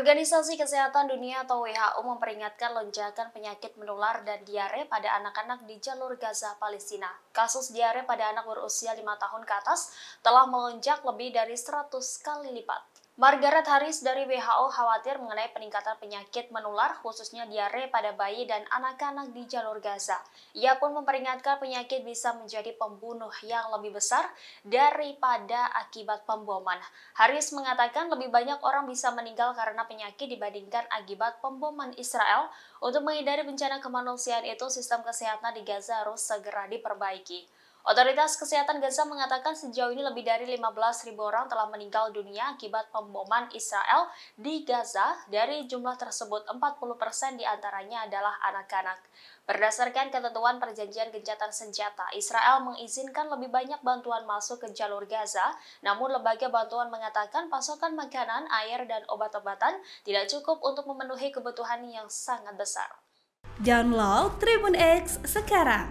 Organisasi Kesehatan Dunia atau WHO memperingatkan lonjakan penyakit menular dan diare pada anak-anak di jalur Gaza, Palestina. Kasus diare pada anak berusia 5 tahun ke atas telah melonjak lebih dari 100 kali lipat. Margaret Harris dari WHO khawatir mengenai peningkatan penyakit menular khususnya diare pada bayi dan anak-anak di jalur Gaza. Ia pun memperingatkan penyakit bisa menjadi pembunuh yang lebih besar daripada akibat pemboman. Harris mengatakan lebih banyak orang bisa meninggal karena penyakit dibandingkan akibat pemboman Israel. Untuk menghindari bencana kemanusiaan itu, sistem kesehatan di Gaza harus segera diperbaiki. Otoritas Kesehatan Gaza mengatakan sejauh ini lebih dari 15.000 orang telah meninggal dunia akibat pemboman Israel di Gaza. Dari jumlah tersebut, 40% diantaranya adalah anak-anak. Berdasarkan ketentuan perjanjian gencatan senjata, Israel mengizinkan lebih banyak bantuan masuk ke jalur Gaza, namun lembaga bantuan mengatakan pasokan makanan, air, dan obat-obatan tidak cukup untuk memenuhi kebutuhan yang sangat besar. Download Tribun X sekarang